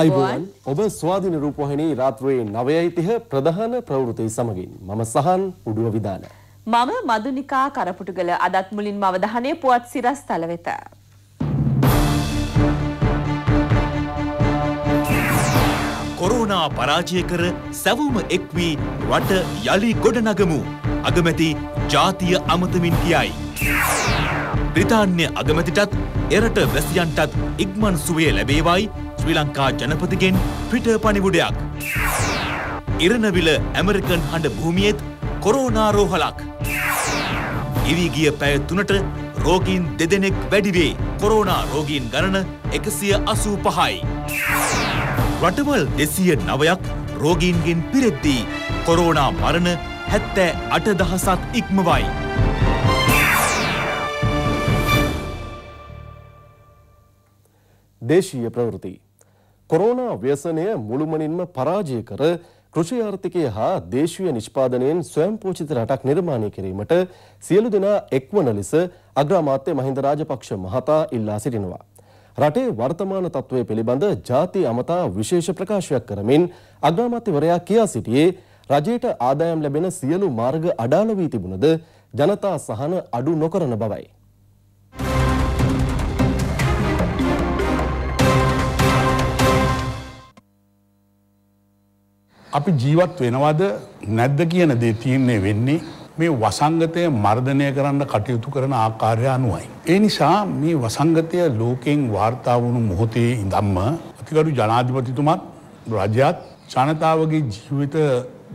අයිබෝන් ඔබ ස්වාධීන රූපවාහිනී රාත්‍රියේ 9:30 ප්‍රධාන ප්‍රවෘත්ති සමගින් මම සහන් උඩුව විදාන මම මදුනිකා කරපුටුගල අදත් මුලින්ම අවධානය පුවත් සිරස් තල වෙත කොරෝනා පරාජය කර සැවුම එක් වී රට යලි ගොඩනගමු අගමැති ජාතිය අමතමින් කියයි බ්‍රිතාන්‍ය අගමැතිටත් එරට වැසියන්ටත් ඉක්මන් සුවේ ලැබේවයි ශ්‍රී ලංකා ජනපතිගෙන් ට්විටර් පණිවුඩයක්. ඉරණවිල ඇමරිකන් හඬ භූමියෙත් කොරෝනාරෝහලක්. ඉවිගිය පැය තුනට රෝගීන් දෙදෙනෙක් වැඩිවේ කොරෝනා රෝගීන් ගණන එකසිය අසූ පහයි. රටවල් දෙසිය නවයක් රෝගීන්ගෙන් පිරෙද්දී කොරෝනා මරණ හැත්තෑ අට දහසත් ඉක්මවයි. දේශීය ප්‍රවෘතියි. කොරෝනා ව්‍යසනය මුළුමනින්ම පරාජය කර කෘෂි ආර්ථිකය හා දේශීය නිෂ්පාදනයෙන් ස්වයංපෝෂිත රටක් නිර්මාණය කිරීමට සියලු දෙනා එක්වන ලෙස අග්‍රාමාත්‍ය මහින්ද රාජපක්ෂ මහතා ඉල්ලා සිටිනවා. රටේ වර්තමාන තත්ත්වය පිළිබඳ ජාති අමතා විශේෂ ප්‍රකාශයක් කරමින් අග්‍රාමාත්‍යවරයා කියා සිටියේ රජයට ආදායම් ලැබෙන සියලු මාර්ග අඩාල වී තිබුණද ජනතා සහන අඩු නොකරන බවයි. අපි ජීවත් වෙනවද නැද්ද කියන දේ තීරණය වෙන්නේ මේ වසංගතය මර්ධනය කරන්න කටයුතු කරන ආකාරය අනුවයි. ඒ නිසා මේ වසංගතය ලෝකෙන් වාර්තා වුණු මොහොතේ ඉඳම්ම අතිකරු ජනාධිපතිතුමත් රජයත් ජනතාවගේ ජීවිත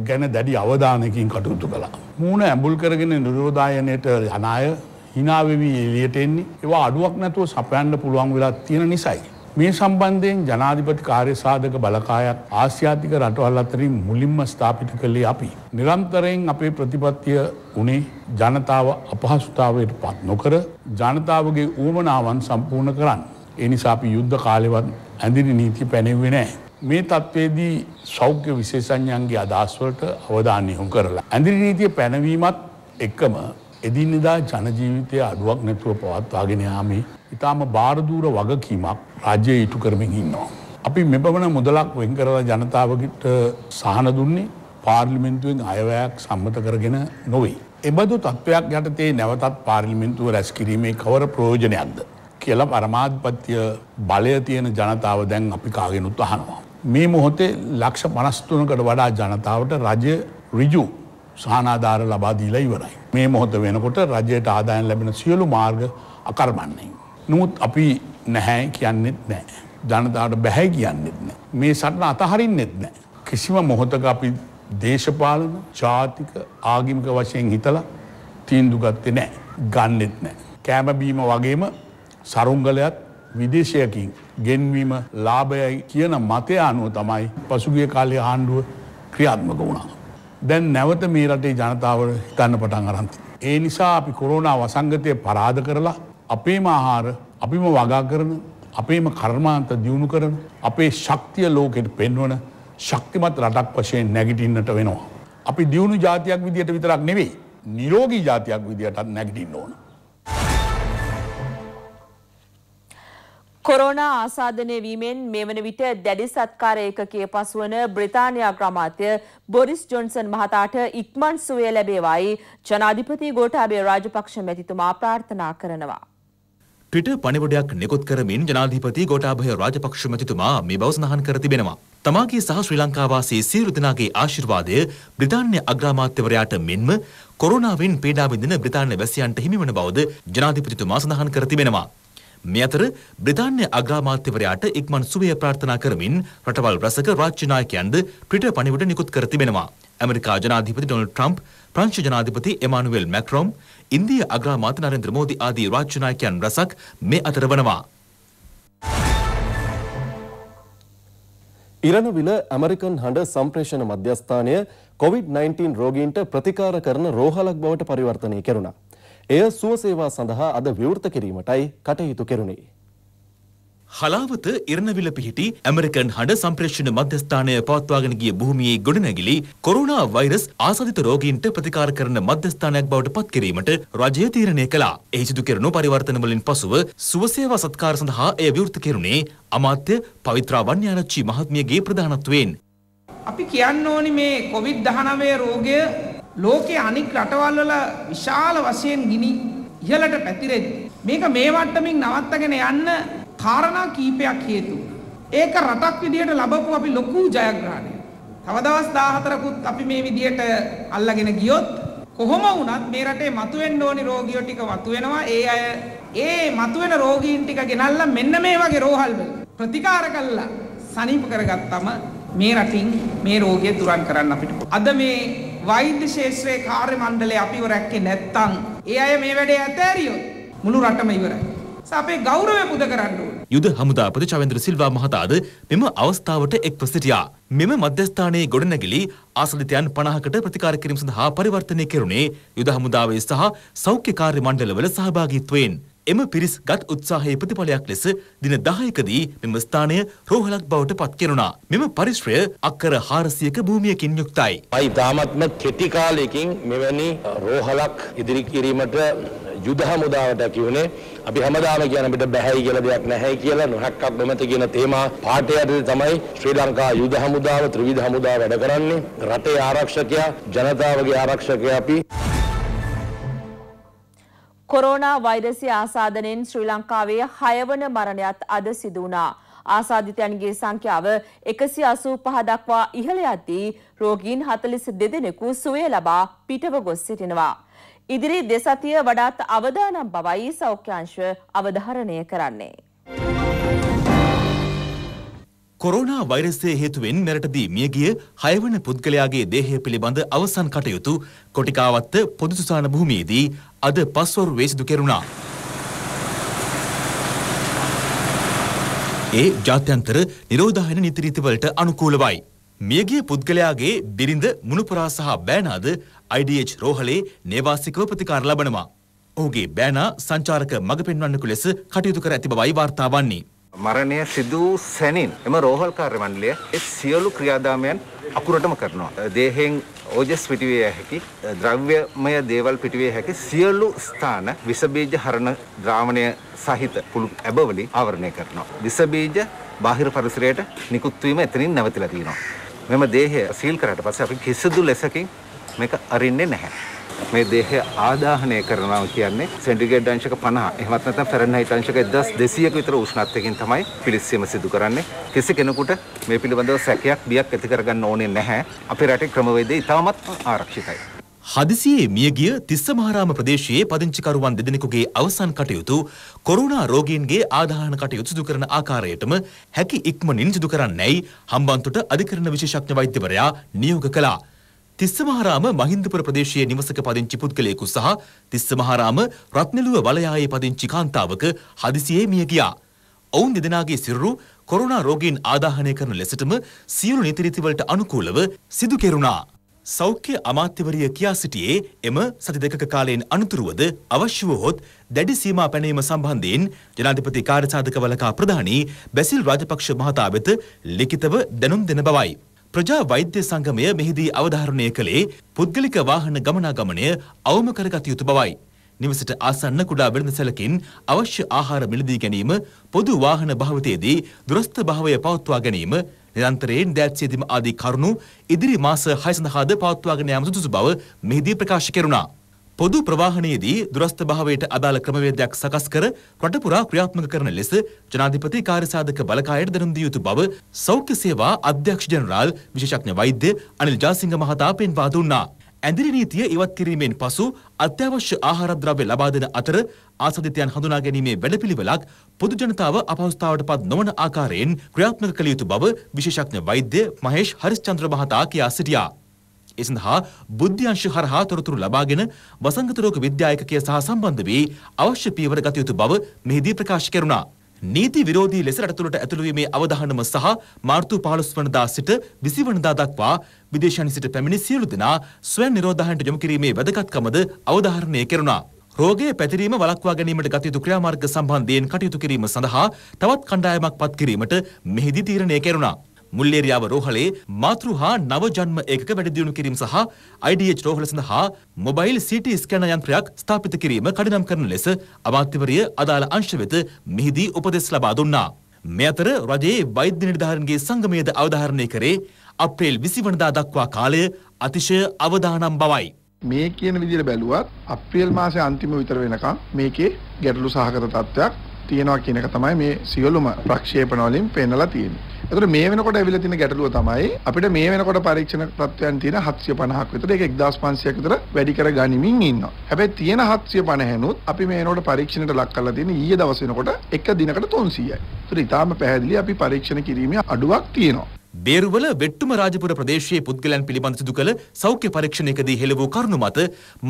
ගැන දැඩි අවධානකින් කටයුතු කළා. මූුණ ඇඹුල් කරගෙන නිරෝධායනයට යනාය හිනාවෙවී එලියට එන්නේ ඒවා අඩුවක් නැතුව සපයන්න පුළුවන් වෙලා තියෙන නිසයි. මේ සම්බන්ධයෙන් ජනාධිපති කාර්ය සාධක බලකායත් ආසියාතික රටවල් අතරින් මුලින්ම ස්ථාපිත කළේ අපි. නිරන්තරයෙන් අපේ ප්‍රතිපත්තිය උනේ ජනතාව අපහසුතාවයට පත් නොකර ජනතාවගේ ඌමනාවන් සම්පූර්ණ කරන්න. ඒ නිසා අපි යුද්ධ කාලෙවත් ඇඳිරි නීති පැනෙව්වේ නෑ. මේ තත්ත්වේදී සෞඛ්‍ය විශේෂඥයන්ගේ අදහස්වලට අවධානය යොමු කරලා. ඇඳිරි නීතිය පැනවීමත් එක්කම එදිනෙදා ජනජීවිතය අඩුවක් නැතුව පවත්වාගෙන යාමේ ඉතාම භාරදූර වගකීමක් රාජ්‍යය ඉටු කරමින් ඉන්නවා. අපි මෙබවන මුදලක් වෙන් කරලා ජනතාවකට සහන දුන්නේ පාර්ලිමෙන්තුවෙන් අයවැයක් සම්මත කරගෙන නොවේ. එබඳු තත්ත්වයක් යටතේ නැවතත් පාර්ලිමින්තුව රැස්කිරීමේ කවර ප්‍රෝජනයක්ද. කියල පරමාධපත්තිය බලය තියෙන ජනතාව දැන් අපි කාගෙනුත් අහනවා. මේ මොහොතේ ලක්ෂ පනස්තුනකට වඩා ජනතාවට රජ රිජූ සහනාධාර ලබාදීලා ඉවරයි. මේ මොහොත වෙනකොට රජයට ආදායන් ලැබෙන සියලු මාර්ග අකර්මන්නේ. නමුත් අපි නැහැ කියන්නෙත් නෑ. ජනතාවට බැහැ කියන්නෙත් නෑ. මේ සටන අතහරින්නෙත් නෑ. කිසිම මොහොතක අපි දේශපාලන ජාතික ආගිමික වශයෙන් හිතලා තීන්දු ගත්තේ නෑ. ගන්නෙත් නෑ. කෑමබීම වගේම සරුංගලයත් විදේශයකින් ගෙන්වීම ලාභයයි කියන මතය අනුව තමයි පසුගිය කාලේ ආණ්ඩුව ක්‍රියාත්මක වුණා. දැන් නැවත මේ රටේ ජනතාව හිතන්න පටන් අරන්ත. ඒ නිසා අපි කොරෝනා වසංගතය පරාධ කරලා අපේම ආහාර අපිම වගා කරන අපේම කර්මාන්ත දියුණු කරන අපේ ශක්තිය ලෝකෙට පෙන්වන ශක්තිමත් රටක් වශයෙන් නැගිටින්නට වෙනවා. අපි දියුණු ජාතියක් විදියට විතරක් නෙවෙයි නිරෝගී ජාතියක් විදිහටත් නැගිටින්න ඕන. කොරෝනා ආසාදනය වීමෙන් මෙවන විට දැඩි සත්කාර ඒකකයේ පසුවන බ්‍රිතාන්‍ය අග්‍රාමාත්‍ය බොරිස් ජොන්සන් මහතාට ඉක්මන් සුවය ලැබේවායි ජනාධිපති ගෝඨාභය රාජපක්ෂ මැතිතුමා ප්‍රාර්ථනා කරනවා. ට්විට පණිවුඩයක් නිකුත් කරමින් ජනාධිපති ගෝඨාභය රාජපක්ෂ මැතිතුමා මේ බව සඳහන් කර තිබෙනවා. තමාගේ සහ ශ්‍රී ලංකාවාසී සියලු දෙනාගේ ආශිර්වාදය බ්‍රිතාන්‍ය අග්‍රාමාත්‍යවරයාට මෙන්ම කොරෝනාවෙන් පීඩා විඳින බ්‍රිතාන්‍ය වැසියන්ට හිමිවන බවද ජනාධිපතිතුමා සඳහන් කර තිබෙනවා. මේ අතර බ්‍රිතාන්‍ය අග්‍රාමාත්‍යවරයාට ඉක්මන් සුවය ප්‍රාර්ථනා කරමින් රටවල් රසක රාජ්‍ය නායකයන්ද ට්විටර් පණිවුඩ නිකුත් කර තිබෙනවා. ඇමරිකා ජනාධිපති ඩොනල්ඩ් ට්‍රම්ප්, ප්‍රංශ ජනාධිපති එමානුවෙල් මැක්‍රොම්, ඉන්දිය අග්‍රාමාත්‍ය නරේන්ද්‍ර මෝදි ආදී රාජ්‍ය නායකයන් රසක් මේ අතර වනවා. ඉරණවිල ඇමරිකන් හඬ සම්ප්‍රේෂණ මධ්‍යස්ථානය කොවිD-19 රෝගීන්ට ප්‍රතිකාර කරන රෝහලක් බවට පරිවර්තනය කෙරුණා. එය සුවසේවා සඳහා අද විවෘත කිරීමටයි කටයුතු කෙරුණේ. හලාවත ඉරණවිල පිහිටි ඇමරිකන් හඬ සම්ප්‍රේෂණ මධ්‍යස්ථානය පවත්වාගෙන ගිය භූමියේ ගොඩනැගිලි කොරෝනා වෛරස් ආසාදිත රෝගීන්ට ප්‍රතිකාර කරන මධ්‍යස්ථානයක් බවට පත් කිරීමට රජය තීරණය කළා. එහි සිදු කෙරුණු පරිවර්තනවලින් පසුව සුවසේවා සත්කාර සඳහා එය විවෘත කෙරුණේ අමාත්‍ය පවිත්‍රා වන්‍යානච්චි මහත්මියගේ ප්‍රධානත්වයෙන්. අපි කියන්න ඕනි මේ කොවිඩ් 19 රෝගය ලෝකයේ අනික් රටවල් වල විශාල වශයෙන් ගිනි ඉහළට පැතිරෙද්දී මේක මේ වට්ටමින් නවත්තගෙන යන්න කාරණා කීපයක් හේතු ඒක රටක් විදියට ලැබපු අපි ලොකු ජයග්‍රහණයක්. තව දවස් 14කුත් අපි මේ විදියට අල්ලගෙන ගියොත් කොහොම වුණත් මේ රටේ මතුවෙන්න ඕනි රෝගියෝ ටික මතුවෙනවා. ඒ අය ඒ මතුවෙන රෝගීන් ටික ගෙනල්ලා මෙන්න මේ වගේ රෝහල් ප්‍රතිකාර කළා සනීප කරගත්තම මේ රටින් මේ රෝගය දුරන් කරන්න අපිට. අද මේ වෛද්‍ය ශේෂ්ත්‍රයේ කාර්ය මණ්ඩලය අපිව රැක්කේ නැත්තම් ඒ අය මේ වැඩේ ඇතෑරියොත් මුළු රටම ඉවරයි. අපේ ගෞරවය පුද කරන්න ඕනේ. යුද හමුදාපති චවෙන්ද්‍ර සිල්වා මහතාද මෙම අවස්ථාවට එක්ව සිටියා. මෙම මධ්‍යස්ථානයේ ගොඩනැගිලි ආසලිතයන් 50කට ප්‍රතිකාර කිරීම සඳහා පරිවර්තනය කෙරුණේ යුද හමුදාවේ සහ සෞඛ්‍ය කාර්ය මණ්ඩලවල සහභාගීත්වයෙන්. එම පිරිස් ගත් උත්සාහයේ ප්‍රතිඵලයක් ලෙස දින 10කදී මෙම ස්ථානය රෝහලක් බවට පත් කෙරුණා. මෙම පරිශ්‍රය අක්කර 400ක භූමියකින් යුක්තයි. අයි තාමත්ම කෙටි කාලයකින් මෙවැනි රෝහලක් ඉදිරි කිරීමට යුද හමුදාවට කියුනේ අපි හැමදාම කියන අපිට බැහැයි කියලා දෙයක් නැහැ කියලා නොහැක්කක් නොමැති කියන තේමා පාඩේ යටතේ තමයි ශ්‍රී ලංකා යුද හමුදාව ත්‍රිවිධ හමුදාව වැඩ කරන්නේ රටේ ආරක්ෂකයා ජනතාවගේ ආරක්ෂකයා අපි කොරෝනා වෛරසය ආසාදනයෙන් ශ්‍රී ලංකාවේ හයවන මරණයත් අද සිදු වුණා. ආසාදිතයන්ගේ සංඛ්‍යාව 185 දක්වා ඉහළ යද්දී රෝගීන් 42 දෙනෙකු සුවය ලබා පිටව ගොස් සිටිනවා. ඉදිරි දෙසතිය වඩාත් අවදානම් බවයි සෞඛ්‍යාංශ අවධාරණය කරන්නේ. කොරෝනා වෛරසය හේතුවෙන් මෙරටදී මියගිය හයවන පුද්ගලයාගේ දේහය පිළිබඳ අවසන් කටයුතු කොටිකාවත්ත පොදුසුසාන භූමියේදී අද පස්වරු වේසිදු කෙරුණා. ඒ ජාත්‍යන්තර නිරෝධායන නිතිරීතිවලට අනුකූලවයි. මියගිය පුද්ගලයාගේ බිරිඳ මුණුපුරා සහ බෑනාද IDH රෝහලේ නේවාසිකව ප්‍රතිකාර ලබනවා. ඔහුගේ බෑනා සංචාරක මඟ පෙන්වන්නකු ලෙස කටයුතු කර ඇති බවයි වාර්තා වන්නේ. මරණය සිදු සැනින් එම රෝහල් කාර්ය මණ්ඩලය ඒ සියලු ක්‍රියාදාමයන් අකුරටම කරනවා. දේහයෙන් ඕජස් පිටිවිය හැකි ද්‍රව්‍යමය දේවල් පිටිවිය හැකි සියලු ස්ථාන විස බීජ හරණ ද්‍රාවණය සහිත පුළු ඇබවලින් ආවරණය කරනවා. විස බීජ බාහිර පරිසරයට නිකුත් වීම එතනින් නැවතිලා තියෙනවා. මෙම දේහය සීල් කරාට පස්සේ අපි කිසිදු ලෙසකින් මේක අරින්නේ නැහැ. මේ දේහය ආදාහනය කරනවා කියන්නේ සෙන්ටිග්‍රේඩ් අංශක 50 එහෙමත් නැත්නම් ෆැරන්හයිට් අංශක 1200ක විතර උෂ්ණත්වයකින් තමයි පිළිස්සීම සිදු කරන්නේ කිසි කෙනෙකුට මේ පිළිබඳව සැකයක් බියක් ඇති කරගන්න ඕනේ නැහැ අපේ රටේ ක්‍රමවේදය ඉතාමත් ආරක්ෂිතයි හදිසියේ මියගිය තිස්සමහාරාම ප්‍රදේශයේ පදිංචිකරුවන් දෙදෙනෙකුගේ අවසන් කටයුතු කොරුණා රෝගීන්ගේ ආදාහන කටයුතු සිදු කරන ආකාරයටම හැකි ඉක්මනින් සිදු කරන්නැයි හම්බන්තොට අධිකරණ විශේෂඥ වෛද්‍යවරයා නියෝග කළා. තිස්සමහාරාම මහින්දපුර ප්‍රදේශයේ නිවසක පදිංචි පුද්ගලයෙකු සහ තිස්සමහාරාම රත්නලුව වලයායේ පදිංචි කාන්තාවක හදිසියේ මිය ගියා. ඔවුන් දෙදෙනාගේ සිරුරු කොරෝනා රෝගීන් ආදාහනය කරන ලෙසටම සියලු නීතිරීතිවලට අනුකූලව සිදු කෙරුණා. සෞඛ්‍ය අමාත්‍යවරිය කියා සිටියේ එම සති දෙකක කාලයෙන් අනතුරුවද අවශ්‍ය වුවහොත් දැඩි සීමා පැනීම සම්බන්ධයෙන් ජනාධිපති කාර්යසාධක වලකා ප්‍රධානී බැසිල් රාජපක්ෂ මහතා වෙත ලිඛිතව දැනුම් දෙන බවයි. ප්‍රජා වෛද්‍ය සංගමය මෙහිදී අවධාරණය කළේ පුද්ගලික වාහන ගමනාගමනය අවම කරගත යුතු බවයි. නිවසට ආසන්න කුඩා වෙළඳසැලකින් අවශ්‍ය ආහාර මිලදී ගැනීම, පොදු වාහන භාවිතයේදී දුරස්ථ භාවය පවත්වා ගැනීම, නිරන්තරයෙන් දෑත් සේදීම ආදී කරුණු ඉදිරි මාස 6 සඳහාද පවත්වාගෙන යාම සුදුසු බව මෙහිදී ප්‍රකාශ කෙරුණා. පොදු ප්‍රවාහනයේදී දුරස්ථ භාවයට අදාළ ක්‍රමවේදයක් සකස් කර රටපුරා ක්‍රියාත්මක කරන ලෙස ජනාධිපති කාර්යසාධක බලකායට දෙනුම් දිය යුතු බව සෞඛ්‍ය සේවා අධ්‍යක්ෂ ජනරාල් විශේෂඥ වෛද්‍ය අනිල් ජාසිංහ මහතා පෙන්වා දුන්නා. ඇඳිරි නීතිය ඉවත් කිරීමෙන් පසු අත්‍යවශ්‍ය ආහාරද්‍රව්‍ය ලබා දෙන අතර ආසාදිතයන් හඳුනා ගැනීමේ වැඩපිළිවෙලක් පොදු ජනතාව අපහසුතාවට පත් නොවන ආකාරයෙන් ක්‍රියාත්මක කළ යුතු බව විශේෂඥ වෛද්‍ය මහේෂ් හරිස්චන්ද්‍ර මහතා කියා සිටියා. ඒ සඳහා බුද්ධ්‍යංශ හරහා තොරතුරු ලබාගෙන වසංගත රෝග විද්‍යා ඒකකය සහ සම්බන්ධ වී අවශ්‍ය පියවර ගත යුතු බව මෙහිදී ප්‍රකාශ කෙරුණා. නීති විරෝධී ලෙස රටතුළට ඇතුළුවීමේ අවධානම සහ මාර්තු 15 වනදා සිට 20 වනදා දක්වා විදේශයන් සිට පැමිණි සියලු දෙනා ස්වයං නිරෝධායනට යොමු කිරීමේ වැදගත්කමද අවධාරණය කෙරුණා. රෝගය පැතිරීම වළක්වා ගැනීමට ගත යුතු ක්‍රියාමාර්ග සම්බන්ධයෙන් කටයුතු කිරීම සඳහා තවත් කණ්ඩායමක් පත් කිරීමට මෙහිදී තීරණය කෙරුණා. මුල්ලේරියාව රෝහලේ මාතෘ හා නවජන්ම ඒකක වැඩදියුණු කිරීම සහ IDH රෝහල සඳහා මොබයිල් CT ස්කෑනර් යන්ත්‍රයක් ස්ථාපිත කිරීම කඩිනම් කරන ලෙස අමාත්‍යවරිය අදාළ අංශ වෙත මෙහිදී උපදෙස් ලබා දුන්නා. මේ අතර රජයේ වෛද්‍ය නිලධාරීන්ගේ සංගමයද අවධාරණය කරේ අප්‍රේල් 20 වනදා දක්වා කාලය අතිශය අවදානම් බවයි. මේ කියන විදිහට බැලුවත් අප්‍රේල් මාසේ අන්තිම විතර වෙනකම් මේකේ ගැටලු සහගත තත්ත්වයක් තියෙනවා කියන එක තමයි මේ සියලුම ප්‍රක්ෂේපණ වලින් පෙන්නලා තියෙන්නේ. ඒතර මේ වෙනකොට ඇවිල්ලා තියෙන ගැටලුව තමයි අපිට මේ වෙනකොට පරීක්ෂණ තත්ත්වයන් තියෙන 750ක් විතර ඒක 1500ක් විතර වැඩි කර ගනිමින් ඉන්නවා. හැබැයි තියෙන 750 නුත් අපි මේ වෙනකොට පරීක්ෂණයට ලක් කරලා තියෙන ඊයේ දවස් වෙනකොට එක දිනකට 300යි. ඒතර ඊටාම පැහැදිලි අපි පරීක්ෂණ කිරීමේ අඩුවක් තියෙනවා. බේරුවල වෙට්ටුම රාජපුර ප්‍රදේශයේ පුද්ගලයන් පිළිබඳ සිදු කළ සෞඛ්‍ය පරීක්ෂණයකදී හෙළ වූ කරුණු මත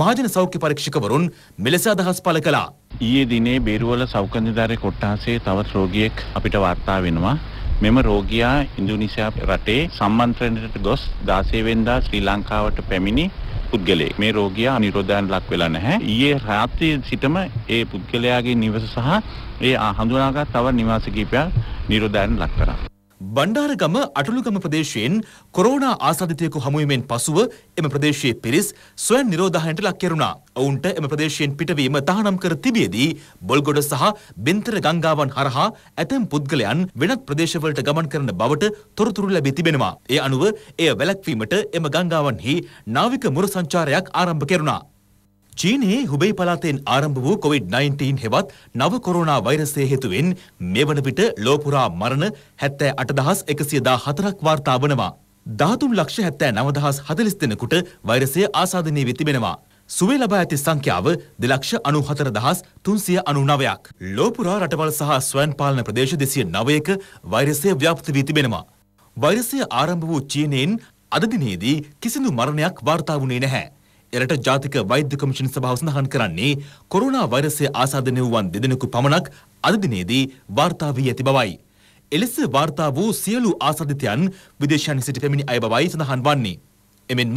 මහජන සෞඛ්‍ය පරීක්ෂකවරුන් මෙලෙස අදහස් පළ කළා. ඊයේ දිනේ බේරුවල සෞඛ්‍ය නිලධාරී කොට්ටාසේ තවත් රෝගියෙක් අපිට වාර්තා වෙනවා. මෙම රෝගියා ඉන්දුනීසියා රටේ සම්මන්ත්‍රණයට ගොස් 16 වෙනිදා ශ්‍රී ලංකාවට පැමිණි පුද්ගලයෙක්. මේ රෝගියා නිරෝධයන් ලක් වෙලා නැහැ. ඊයේ රාත්‍රියේ සිටම ඒ පුද්ගලයාගේ නිවස සහ ඒ හඳුනාගත් තව නිවාස කිහිපයක් නිරෝධයන් ලක් කරා. බණ්ඩාරගම අටළුගම ප්‍රදේශයෙන් කොරෝනා ආසාධිතයෙකු හමුවීමෙන් පසුව එම ප්‍රදේශයේ පිරිස් ස්වයන් නිරෝධායනට ලක් කෙරුණා. ඔවුන්ට එම ප්‍රදේශයෙන් පිටවීම තහනම් කර තිබියදී බොල්ගොඩ සහ බෙන්තර ගංගාවන් හරහා ඇතැම් පුද්ගලයන් වෙනත් ප්‍රදේශවලට ගමන් කරන බවට තොරතුරු ලැබී තිබෙනවා. ඒ අනුව එය වැළැක්වීමට එම ගංගාවන්හි නාවික මුර සංචාරයක් ආරම්භ කෙරුණා. චීනයේ හුබෙයි පළාතෙන් ආරම්භ වූ COVID-19 හෙවත් නව කොරෝනා වෛරසය හේතුවෙන් මෙවන විට ලෝපුරා මරණ 78114ක් වාර්තා වනවා. 13,79,040 දෙනෙකුට වෛරසය ආසාදනය වී තිබෙනවා. සුවේ ලබා ඇති සංඛ්‍යාව දෙලක්ෂ අනු හතරදහස් තුන්සිය අනු නවයක්. ලෝපුරා රටවල් සහ ස්වයන් පාලන ප්‍රදේශ දෙසිය නවයක වෛරසය ව්‍යාප්ත වී තිබෙනවා. වෛරසය ආරම්භ වූ චීනයෙන් අදදිනේදී කිසිදු මරණයක් වාර්තා වුණේ නැහැ. එරට ජාතික වෛද්‍ය කොමිෂන් සභාව සඳහන් කරන්නේ කොරෝනා වෛරසය ආසාදනය වූවන් දෙදෙනෙකු පමණක් අද දිනේදී වාර්තා වී ඇති බවයි. එලෙස වාර්තා වූ සියලු ආසාදිතයන් විදේශයන් සිට පැමිණි අය බවයි සඳහන් වන්නේ. එමෙන්ම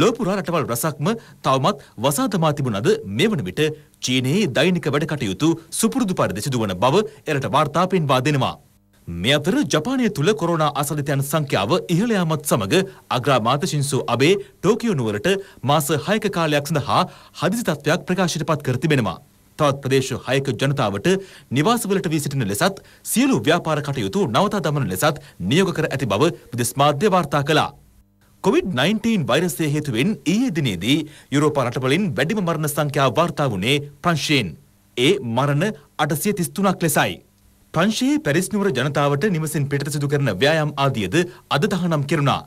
ලෝපුරා රටවල් රසක්ම තවමත් වසාදමා තිබුණද මේ වන විට චීනයේ දෛනික වැඩ කටයුතු සුපුරුදු පරිදි සිදුවන බව එරට වාර්තා පෙන්වා දෙනවා. මේ අතර ජපානය තුළ කොරෝනා ආසාධිතයන් සංඛ්‍යාව ඉහළ යාමත් සමග අග්‍රාමාත්‍ය ශින්සෝ අබේ ටෝකියෝ නුවරට මාස 6ක කාලයක් සඳහා හදිසි තත්ත්වයක් ප්‍රකාශයට පත් කර තිබෙනවා. තවත් ප්‍රදේශ 6ක ජනතාවට නිවාසවලට වී සිටින ලෙසත් සියලු ව්‍යාපාර කටයුතු නවතා දමන ලෙසත් නියෝග කර ඇති බව විදෙස් මාධ්‍ය වාර්තා කළා. COVID-19 වෛරසය හේතුවෙන් ඊයේ දිනේදී යුරෝපා රටවලින් වැඩිම මරණ සංඛ්‍යාව වාර්තා වුණේ ප්‍රංශයෙන්. ඒ මරණ 833ක් ලෙසයි. ප්‍රංශයේ පැරිස්නුවර ජනතාවට නිවසින් පිටත සිදු කරන ව්‍යායාම් ආදියද අද තහනම් කෙරුණා.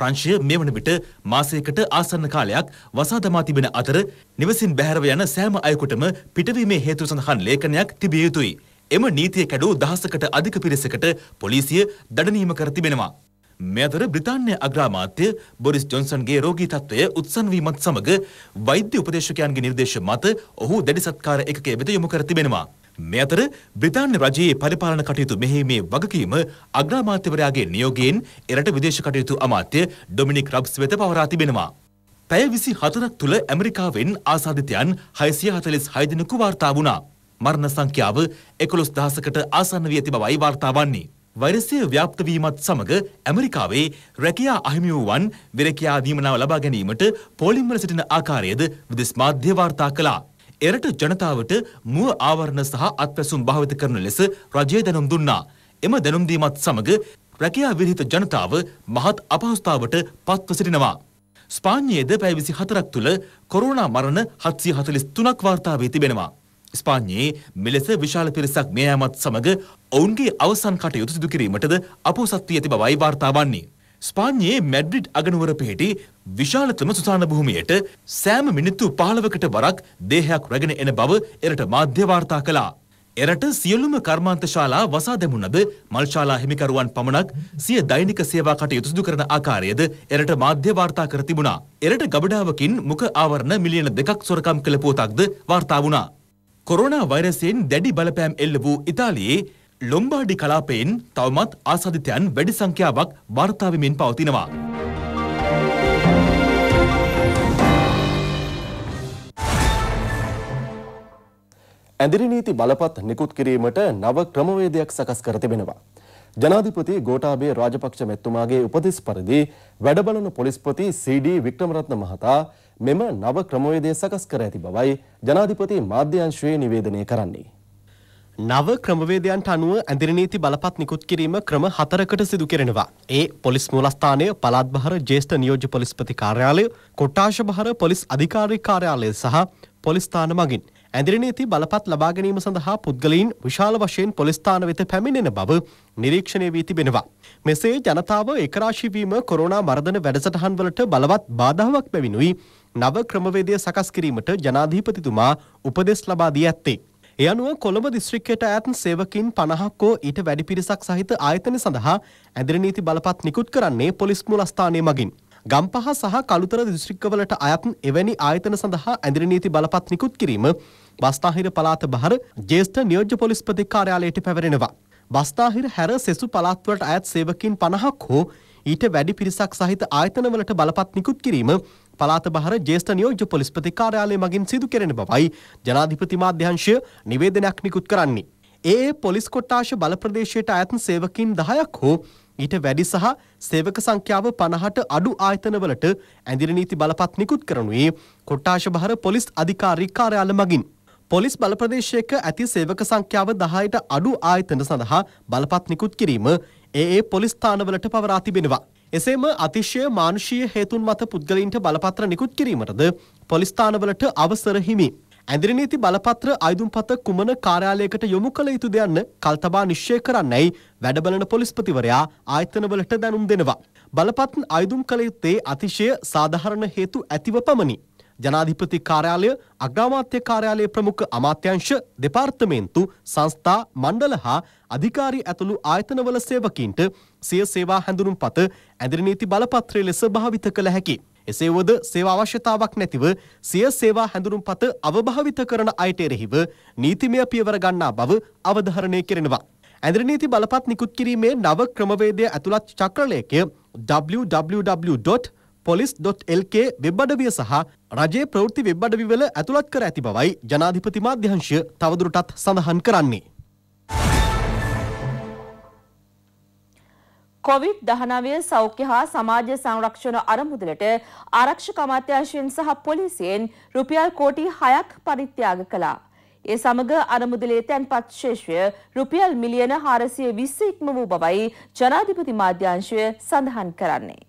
ප්‍රංශය මේ වන විට මාසයකට ආසන්න කාලයක් වසා දමා තිබෙන අතර නිවසින් බැහැරව යන සෑම අයෙකුටම පිටවීමේ හේතු සඳහන් ලේඛනයක් තිබිය යුතුයි. එම නීතිය කැඩූ දහසකට අධික පිරිසකට පොලිසිය දඩනීම කර තිබෙනවා. මේ අතර බ්‍රිතාන්‍ය අග්‍රාමාත්‍ය බොරිස් ජොන්සන්ගේ රෝගී තත්ත්වය උත්සන් වීමත් සමග වෛද්‍ය උපදේශකයන්ගේ නිර්දේශ මත ඔහු දැඩි සත්කාර එකකයේ වෙත යොමු කර තිබෙනවා. මේ අතර බ්‍රිතාන්‍ය රජයේ පරිපාලන කටයුතු මෙහෙයීමේ වගකීම අග්‍රාමාත්‍යවරයාගේ නියෝගයෙන් එරට විදේශ කටයුතු අමාත්‍ය ඩොමිනික් රබ්ස් වෙත පවරා තිබෙනවා. පැය විසි හතරක් තුළ ඇමරිකාවෙන් ආසාධිතයන් හයිසිය හතලිස් හයිදිනකු වාර්තා වුණා. මරණ සංඛ්‍යාව එකොළොස් දහසකට ආසන්න වී ඇති බවයි වාර්තා වන්නේ. වෛරසය ව්‍යාප්තවීමත් සමඟ ඇමරිකාවේ රැකයා අහිමි වූවන් වෙරකයා දීමනාව ලබා ගැනීමට පෝලිම්වල සිටින ආකාරයද විදෙස් මාධ්‍ය වාර්තා කළා. එරට ජනතාවට මුව ආවරණ සහ අත්පැසුම් භාවිත කරන ලෙස රජය දැනුම් දුන්නා. එම දැනුම් දීමත් සමග රැකියා විරහිත ජනතාව මහත් අපහසුතාවට පත්ව සිටිනවා. ස්පාඤ්ඤයේද පැය 24ක් තුල කොරෝනා මරණ 743ක් වාර්තා වී තිබෙනවා. ස්පාඤ්ඤයේ මෙලෙස විශාල පිරිසක් මිය යාමත් සමග ඔවුන්ගේ අවසන් කටයුතු සිදු කිරීමටද අපොසත් වී ඇති බවයි වාර්තා වන්නේ. ස්පාඤ්ඤයේ මැඩ්‍රිඩ් අගනුවර පිහිටි විශාලතම සුසාන භූමියට සෑම මිනිත්තු 15කට වරක් දේහයක් රැගෙන එන බව එරට මාධ්‍ය වාර්තා කළා. එරට සියලුම කර්මාන්ත ශාලා වසා දැමුණද මල් ශාලා හිමිකරුවන් පමණක් සිය දෛනික සේවා කටයුතු සිදු කරන ආකාරයද එරට මාධ්‍ය වාර්තා කර තිබුණා. එරට ගබඩාවකින් මුඛ ආවරණ මිලියන දෙකක් සොරකම් කළ පුවතක්ද වාර්තා වුණා. කොරෝනා වෛරසයෙන් දැඩි බලපෑම් එල්ල වූ ඉතාලියේ ලොම්බාඩි කලාපයෙන් තවමත් ආසාධිතයන් වැඩි සංඛ්‍යාවක් වාර්තාාවමින් පවතිනවා. ඇදිරි නීති බලපත් නිකුත් කිරීමට නව ක්‍රමවේදයක් සකස් කර තිබෙනවා. ජනාධිපති ගෝටාබේ රාජපක්ෂ මෙත්තුමාගේ උපදෙස් පරිදි වැඩබලන පොලිස්පති CD වික්‍රමරත්න මහතා මෙම නව ක්‍රමවේදය සකස් කර ඇති බවයි ජනාධිපති මාධ්‍යංශයේ නිවේදනය කරන්නේ. නව ක්‍රමවේදයන්ට අනුව ඇදිරි නීති බලපත් නිකුත් කිරීම ක්‍රම හතරකට සිදු කෙරෙනවා. ඒ පොලිස් මූලස්ථානය පළාත්භාර ජ්‍යෙෂ්ඨ නියෝජ්‍ය පොලිස්පති කාර්යාලය, කොට්ටාශභාර පොලිස් අධිකාරී කාර්යාලය සහ පොලිස් ස්ථාන මගින් ඇදිරි නීති බලපත් ලබා ගැනීම සඳහා පුද්ගලයින් විශාල වශයෙන් පොලිස් ස්ථාන වෙත පැමිණෙන බව නිරීක්ෂණය වී තිබෙනවා. මෙසේ ජනතාව ඒකරාශී වීම කොරෝනා මර්ධන වැඩසටහන් වලට බලවත් බාධාවක් බැවිනුයි නව ක්‍රමවේදය සකස් කිරීමට ජනාධිපතිතුමා උපදෙස් ලබා දී ඇත්තේ. ඒ අනුව කොළඹ දිස්ත්‍රික්කයට ඇතන් සේවකින් පණහක්කෝ ඊට වැඩි පිරිසක් සහිත ආයතන සඳහා ඇදිරනීති බලපත් නිකුත් කරන්නේ පොලිස් මුලස්ථානය මගින්. ගම්පහ සහ කළුතර දිස්ත්‍රික්කවලට අයත් එවැනි ආයතන සඳහා ඇදිරනීති බලපත් නිකුත් කිරීම බස්ථාහිර පලාත බහර ජේෂ්ඨ නියෝජ්‍ය පොලිස්පති කාර්යාලයට පැවරෙනවා. බස්ථාහිර හැර සෙසු පලාත්වලට අයත් සේවකින් පණහක් හෝ ඊට වැඩි පිරිසක් සහිත ආයතනවලට බලපත් නිකුත් කිරීම පලාත බහර ජේෂ්ඨ නියෝජ්‍ය පොලිස්පති කාර්යාලය මගින් සිදු කෙරෙන බවයි ජනාධිපති මාධ්‍යංශය නිවේදනයක් නිකුත් කරන්නේ. ඒ පොලිස් කොට්ටාශ බල ප්‍රදේශයට අයතන සේවකින් 10ක් හෝ ඊට වැඩි සහ සේවක සංඛ්‍යාව 50ට අඩු ආයතනවලට ඇඳිරි නීති බලපත් නිකුත් කරනුයේ කොට්ටාශ බහර පොලිස් අධිකාරී කාර්යාල මගින්. පොලිස් බල ප්‍රදේශයක ඇති සේවක සංඛ්‍යාව 10ට අඩු ආයතන සඳහා බලපත් නිකුත් කිරීම ඒ ඒ පොලිස් ස්ථානවලට පවරා තිබෙනවා. එසේම අතිශය මානුෂීය හේතුන් මත පුද්ගලයින්ට බලපත්‍ර නිකුත් කිරීමටද පොලිස් ස්ථානවලට අවසර හිමි. ඇඳිරි නීති බලපත්‍ර අයදුම්පත කුමන කාර්යාලයකට යොමු කළ යුතුද යන්න කල්තබා නිශ්චය කරන්නයි වැඩබලන පොලිස්පතිවරයා ආයතනවලට දැනුම් දෙනවා. බලපත් අයදුම් කළ යුත්තේ අතිශය සාධාරණ හේතු ඇතිව පමණි. ජනාධිපති කාර්යාලය අග්‍රාමාත්‍ය කාර්යාලය ප්‍රමුඛ අමාත්‍යංශ දෙපාර්තමේන්තු සංස්ථා මණ්ඩල හා අධිකාරී ඇතුළු ආයතනවල සේවකීන්ට සිය සේවා හැඳුනුම් පත ඇදිරි නීති බලපත්‍රය ලෙස භාවිත කළ හැකි. එසේ වුවද සේවා අවශ්‍යතාවක් නැතිව සිය සේවා හැඳුනුම් පත අවභාවිත කරන අයට එරෙහිව නීතිමය පියවර ගන්නා බව අවධාරණය කෙරෙනවා. ඇදිරි නීති බලපත් නිකුත් කිරීමේ නව ක්‍රමවේදය ඇතුළත් චක්‍රලේඛය www.police.lk වෙබ් අඩවිය සහ රජයේ ප්‍රවෘත්ති වෙබ් අඩවි වල ඇතුළත් කර ඇති බවයි ජනාධිපති මාධ්‍යංශය තවදුරටත් සඳහන් කරන්නේ. කොවිඩ් 19 සෞඛ්‍ය හා සමාජ සංරක්ෂණ අරමුදලට ආරක්ෂක අමාත්‍යාංශයෙන් සහ පොලිසියෙන් රුපියල් කෝටි 6ක් පරිත්‍යාග කළා. ඒ සමග අරමුදලේ තැන්පත් ශේෂ්‍ය රුපියල් මිලියන 420 ඉක්ම වූ බවයි ජනාධිපති මාධ්‍යාංශය සඳහන් කරන්නේ.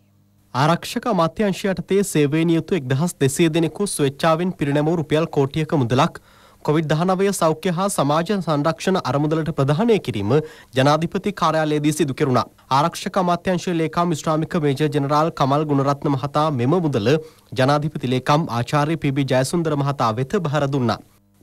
ආරක්ෂක අමාත්‍යංශයටතේ සේවය නියුතු 1200 දෙනෙකු ස්වේච්ඡාවෙන් පිරිනැමූ රුපියල් කෝටියක මුදලක් කොවිD-19 සෞඛ්‍ය හා සමාජ සංරක්ෂණ අරමුදලට ප්‍රදානය කිරීම ජනාධිපති කාර්යාලයේදී සිදු කෙරුණා. ආරක්ෂක අමාත්‍යංශයේ ලේකම් විශ්‍රාමික මේජර් ජෙනරාල් කමල් ගුණරත්න මහතා මෙම මුදල ජනාධිපති ලේකම් ආචාර්ය පී.බී. ජයසුන්දර මහතා වෙත බහර දුන්නා.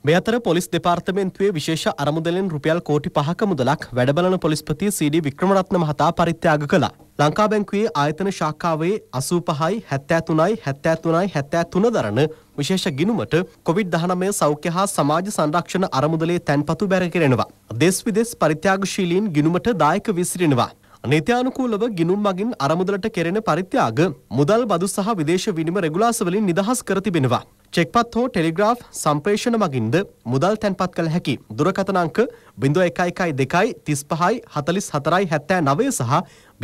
මේ අතර පොලිස් දෙපාර්තමේන්තුවේ විශේෂ අරමුදලෙන් රුපියල් කෝටි පහක මුදලක් වැඩබලන පොලිස්පති සීඩී වික්‍රමරත්න මහතා පරිත්‍යාග කළා. ලංකා බැංකුවේ ආයතන ශාඛාවේ 85යි 73යි 73යි 73 දරන විශේෂ ගිණුමට COVID-19 සෞඛ්‍ය හා සමාජ සංරක්ෂණ අරමුදලේ තැන්පතු බැරකිරෙනවා. දෙස් විදෙස් පරිත්‍යාගශීලීන් ගිණුමට දායක විසිරෙනවා. නීත්‍යානුකූලව ගිනුම් මගින් අරමුදලට කෙරෙන පරිත්‍යාග මුදල් බදු සහ විදේශ විනිම රෙගුලාස වලින් නිදහස් කර තිබෙනවා. චෙක්පත් හෝ ටෙලිග්‍රාෆ් සම්පේෂණ මගින්ද මුදල් තැන්පත් කළ හැකි දුරකථන අංක 0112 35 44 79 සහ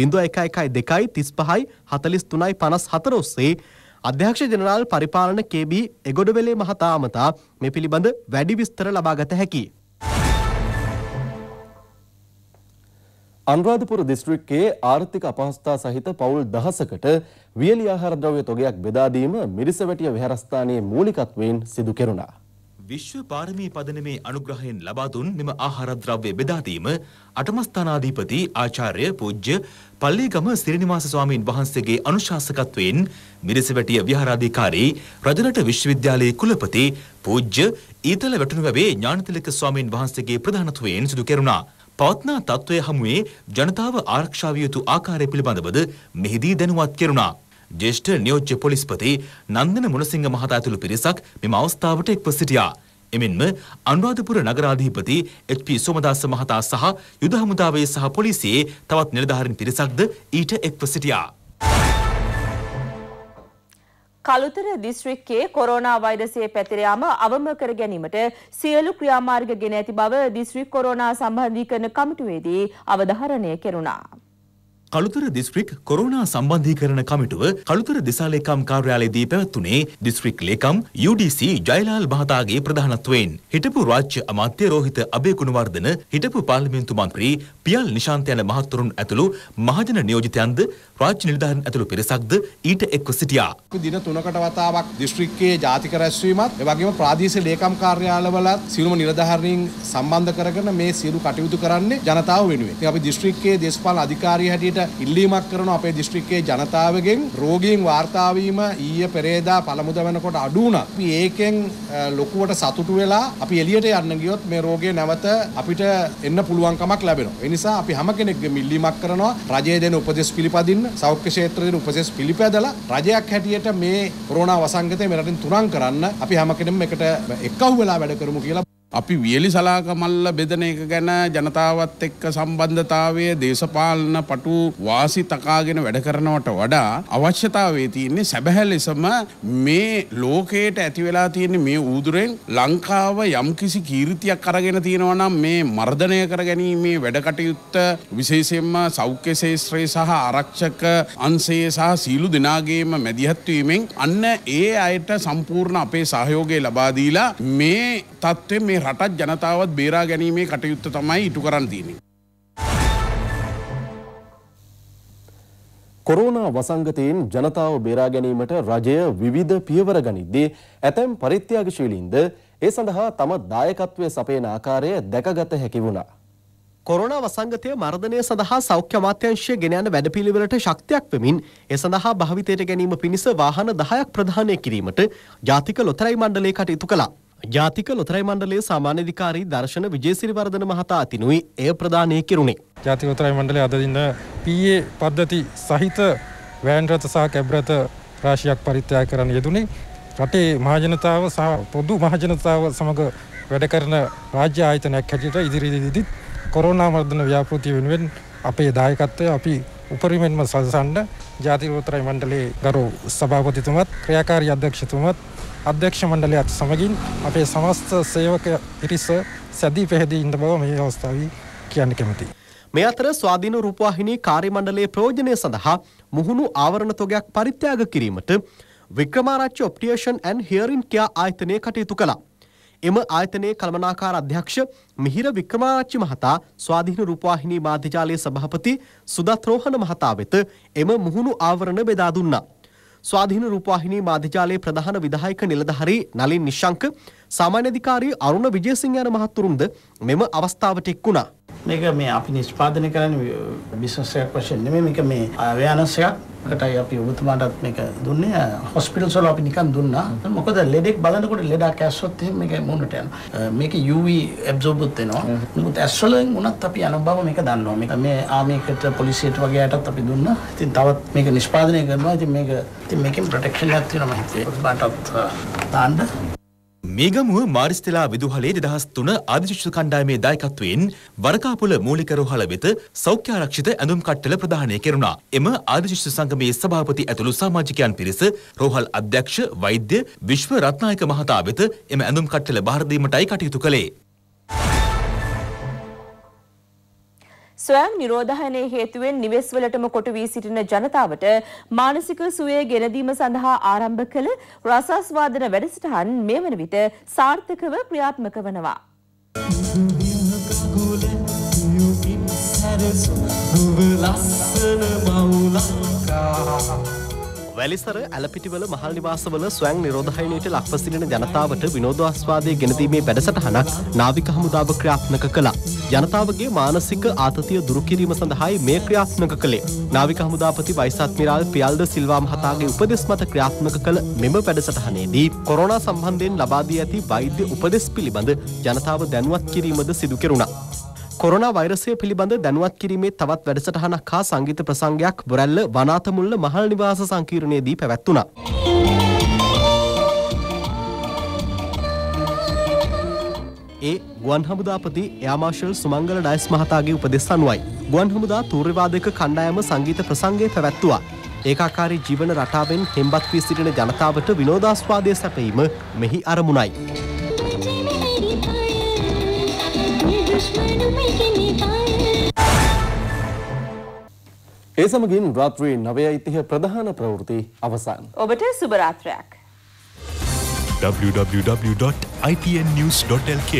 0112 35 43 54 ඔස්සේ අධ්‍යක්ෂ ජනරාල් පරිපාලන KB එගොඩවැලේ මහතා අමතා මේ පිළිබඳ වැඩි විස්තර ලබාගත හැකියි. අනුරාධපුර දිස්ත්‍රික්කයේ ආර්ථික අපහසුතා සහිත පවුල් දහසකට වියලි ආහාර ද්‍රව්‍ය තොගයක් බෙදා දීම මිරිසවැටිය විහාරස්ථානයේ මූලිකත්වයෙන් සිදු කෙරුණා. විශ්ව පාරමී පදනමේ අනුග්‍රහයෙන් ලබා දුන් මෙම ආහාර ද්‍රව්‍ය බෙදා දීම අටමස්ථානාධිපති ආචාර්ය පූජ්‍ය පල්ලේගම සිරිනිවාස ස්වාමීන් වහන්සේගේ අනුශාසකත්වයෙන් මිරිසවැටිය විහාරාධිකාරී රජරට විශ්වවිද්‍යාලයේ කුලපති පූජ්‍ය ඊතල වැටුණු වැවේ ඥානතිලක ස්වාමීන් වහන්සේගේ ප්‍රධානත්වයෙන් සිදු කෙරුණා. පවත්නා තත්ත්වය හමුවේ ජනතාව ආරක්ෂාව යුතු ආකාරය පිළිබඳවද මෙහිදී දැනුවත් කෙරුණා. ජේෂ්ඨ නියෝජ්‍ය පොලිස්පති නන්දන මුණසිංහ මහතා ඇතුළු පිරිසක් මෙම අවස්ථාවට එක්ව සිටියා. එමෙන්ම අනුරාධපුර නගරාධිපති එච්.පී. සෝමදාස මහතා සහ යුද හමුදාවේ සහ පොලිසියේ තවත් නිලධාරීන් පිරිසක්ද ඊට එක්ව සිටියා. කළුතර දිස්ත්‍රික්කයේ කොරෝනා වෛරසය පැතිර යාම අවම කර ගැනීමට සියලු ක්‍රියාමාර්ග ගෙන ඇති බව දිස්ත්‍රික් කොරෝනා සම්බන්ධීකරණ කමිටුවේදී අවධාරණය කෙරුණා. කළුතර දිස්ත්‍රික් කොරෝනා සම්බන්ධීකරණ කමිටුව කළුතර දිසාලේකම් කාර්යාලයේදී පැවැත්වුණේ දිස්ත්‍රික් ලේකම් UDC ජයලාල් මහතාගේ ප්‍රධානත්වයෙන් හිටපු රාජ්‍ය අමාත්‍ය රෝහිත අබේගුණවර්ධන හිටපු පාර්ලිමේන්තු මන්ත්‍රී පියල් නිශාන්ත යන මහත්වරුන් ඇතුළු මහජන නියෝජිතයන්ද රාජ්‍ය නිලධාරීන් ඇතුළු පිරිසක්ද ඊට එක්ව සිටියා. දින 3කට වතාවක් දිස්ත්‍රික්කයේ ජාතික රැස්වීමත් එවැගේම ප්‍රාදේශීය ලේකම් කාර්යාලවලත් සියලුම නිලධාරීන් සම්බන්ධ කරගෙන මේ සියලු කටයුතු කරන්නේ ජනතාව වෙනුවෙන්. ඉතින් අපි දිස්ත්‍රික්කයේ දේශපාලන අධිකාරිය හැටියට ඉල්ලීමක් කරන අපේ දිස්ත්‍රික්කයේ ජනතාවගෙන් රෝගීන් වාර්තාවීම ඊය පෙරේදා පළමුද වෙනකොට අඩුවුණා. අපි ඒකෙන් ලොකුවට සතුටු වෙලා අපි එළියට යන්න ගියොත් මේ රෝගය නැවත අපිට එන්න පුළුවන්කමක් ලැබෙනවා. ඒ නිසා අපි හැම කෙනෙක්ගේම ඉල්ලීමක් කරනවා රජයේ දෙන උපදෙස් පිළිපදින්න, සෞඛ්‍ය ක්ෂේත්‍රයේ දෙන උපදෙස් පිළිපැදලා රජයක් හැටියට මේ කොරෝනා වසංගතය මෙරටින් තුරන් කරන්න අපි හැම කෙනෙක්ම එකට එක්කහුවෙලා වැඩ කරමු කියලා අපි වියලි සලාකමල්ල බෙදන එක ගැන ජනතාවත් එක්ක සම්බන්ධතාවය දේශපාලන පටු වාසි තකාගෙන වැඩ කරනවට වඩා අවශ්‍යතාවේ තියන්නේ සැබැහැලෙසම මේ ලෝකයට ඇති වෙලා තියෙන මේ ඌදුරෙන් ලංකාව යම්කිසි කීර්තියක් අරගෙන තියෙනවා නම් මේ මර්ධනය කර ගැනීමේ වැඩකටයුත්ත විශේෂයෙන්ම සෞඛ්‍ය ශේෂ්ත්‍රයේ සහ ආරක්ෂක අංශයේ සහ සීලු දෙනාගේම මැදිහත්වීමෙන් අන්න ඒ අයට සම්පූර්ණ අපේ සහයෝගය ලබා දීලා මේ තත්ත්වය මේ රටත් ජනතාවත් බේරා ගැනීමේ කටයුත්ත තමයි ඉටු කරන්න තියන්නේ. කොරෝනා වසංගතයෙන් ජනතාව බේරා ගැනීමට රජය විවිධ පියවර ගනිද්දී ඇතැම් පරිත්‍යාගශීලීන්ද ඒ සඳහා තම දායකත්වය සපයන ආකාරය දැකගත හැකි වුණා. කොරෝනා වසංගතය මර්ධනය සඳහා සෞඛ්‍ය අමාත්‍යංශය ගෙන යන වැඩපිළිවෙලට ශක්තියක් වෙමින් ඒ සඳහා භාවිතයට ගැනීම පිණිස වාහන 10ක් ප්‍රදානය කිරීමට ජාතික ලොතරැයි මණ්ඩලය කටයුතු කළා. ජාතික ලොතරැයි මණ්ඩලයේ සාමාන්‍යධිකාරී දර්ශන විජේසිරිවර්ධන මහතා අතිනුයි එය ප්‍රධානය කෙරුණේ. ජාතික ලොතරැයි මණ්ඩලය අද දින PA පද්ධති සහිත වෑන් රථ සහ කැබ් රථ රාශියක් පරිත්‍යාග කරන්න යෙදුනේ. රටේ මහජනතාව සහ පොදු මහජනතාව සමග වැඩ කරන රාජ්‍ය ආයතනයක් හැටියට ඉදිරියේදීත් කොරෝනා මර්ධන ව්‍යාපෘතිය වෙනුවෙන් අපේ දායකත්වය අපි උපරිමෙන්ම සලසන්න ජාතික ලොතරැයි මණ්ඩලයේ ගරු සභාපතිතුමත් ක්‍රියාකාරී අධ්‍යක්ෂතුමත් අධ්‍යක්ෂ මණ්ඩලයත් සමගින් අපේ සමස්ත සේවක පිරිස සැදී පැහැදී ඉන්න බව මේ අවස්ථාවේ කියන්න කැමතියි. මේ අතර ස්වාධීන රූපවාහිනී කාර්යමණ්ඩලයේ ප්‍රයෝජනය සඳහා මුහුණු ආවරණ තොගයක් පරිත්‍යාග කිරීමට වික්‍රමාරච්චි ඔප්ටියේෂන් ඇන් හියරින් කියා ආයතනය කටයුතු කළා. එම ආයතනයේ කළමනාකාර අධ්‍යක්ෂ මිහිර වික්‍රමාරච්චි මහතා ස්වාධීන රූපවාහිනී මාධ්‍යජාලයේ සභාපති සුදත් රෝහණ මහතා වෙත එම මුහුණු ආවරණ බෙදා දුන්නා. ස්වාධීන රූපවාහිනී මාධ්‍යාලයේ ප්‍රධාන විධායක නිලධාරී නලින් නිශ්ශංක සාමාන්‍ය අධිකාරී අරුණ විජේසිංහ යන මහත්තුරුන්ද මෙම අවස්ථාවට එක් වුණා. මේක මේ අපි නිෂ්පාදනය කරන්නේ බිස්නස් එකක් වශයෙන් නෙමෙයි මේක මේ ව්‍යානසයක් කටයි අපි ඔබතුමාටත් මේක දුන්නේ හොස්පිටල්ස් වල අපි නිකන් දුන්නා. මොකද ලෙඩෙක් බලනකොට ලෙඩක් ඇස්සොත් එහෙම මේක මොනට යනවා. මේක UV ඇබ්සෝබ්ත් වෙනවා. නමුත් ඇස් වලින් උනත් අපි අනුභව මේක දන්නවා. මේක මේ ආමේකට පොලිසියට වගේ යටත් අපි දුන්නා. ඉතින් තවත් මේක නිෂ්පාදනය කරනවා. ඉතින් මේක ඉතින් මේකෙන් ප්‍රොටෙක්ෂන් එකක් තියෙනවා මම හිතේ. ඔබතුමාටත් දාන්න මේගමුව මාරිස්තෙලා විදුහලේ දෙදහස් තුන ආදිශිෂ්‍ය කණ්ඩායමේ දායකත්වයෙන් වරකාපුල මූලික රෝහල වෙත සෞඛ්‍යාරක්ෂිත ඇඳුම් කට්ටල ප්‍රදානය කෙරුණා. එම ආදිශිෂ්‍ය සංගමේ සභාපති ඇතුළු සමාජිකයන් පිරිස රෝහල් අධ්‍යක්ෂ වෛද්‍ය විශ්ව රත්නායක මහතා වෙත එම ඇඳුම් කට්ටල භාර දීමටයි කටයුතු කළේ. ස්වයං නිරෝධහනයේ හේතුවෙන් නිවෙස්වලටම කොට වී සිටින ජනතාවට මානසික සුවය ගෙනදීම සඳහා ආරම්භ කළ රසස්වාදන වැඩසටහන් මේ වන විට සාර්ථකව ක්‍රියාත්මක වනවා. සැරසු නුව ලස්සන මවුලංකා වැලිසර ඇලපිටිවල මහල් නිවාසවල ස්වයං නිරෝධහයනයට ලක්ව සිටින ජනතාවට විනෝදාස්වාදය ගෙනදීමේ වැඩසටහනක් නාවික හමුදාව ක්‍රියාත්මක කළා. ජනතාවගේ මානසික ආතතිය දුරුකිරීම සඳහායි මේ ක්‍රියාත්මක කළේ. නාවික හමුදාපති වයිසාත්මිරාල් පියල්ද සිල්වාම් හතාගේ උපදෙස් මත ක්‍රියාත්මක කළ මෙම වැඩසටහනේදී කොරෝනා සම්බන්ධයෙන් ලබාදී ඇති වෛද්‍ය උපදෙස් පිළිබඳ ජනතාව දැනුවත් කිරීමද සිදු කෙරුණා. කොරනා වෛරසය පිළිබඳ දැනුවත් කිරීමේ තවත් වැඩසටහනක් හා සංගීත ප්‍රසංගයක් බොරැල්ල වනාතමුල්ල මහල් නිවාස සංකීර්ණයේදී පැවැත්වුණා. ඒ ගුවන් හමුදාපති යාමාශල් සුමංගල ඩයිස් මහතාගේ උපදෙස් අනුවයි. ගුවන් හමුදා තූර්යවාදක කණ්ඩායම සංගීත ප්‍රසංගය පැවැත්තුවා. ඒකාකාරී ජීවන රටාවෙන් හෙම්බත් වී සිටින ජනතාවට විනෝදාස්වාදය සැපීම මෙහි අරමුණයි. ඒ සමගින් රාත්‍රී නවය ඉතිහ ප්‍රධාන ප්‍රවෘති අවසන්. ඔබට සුභරාත්‍රයක්. www.itnnews.lk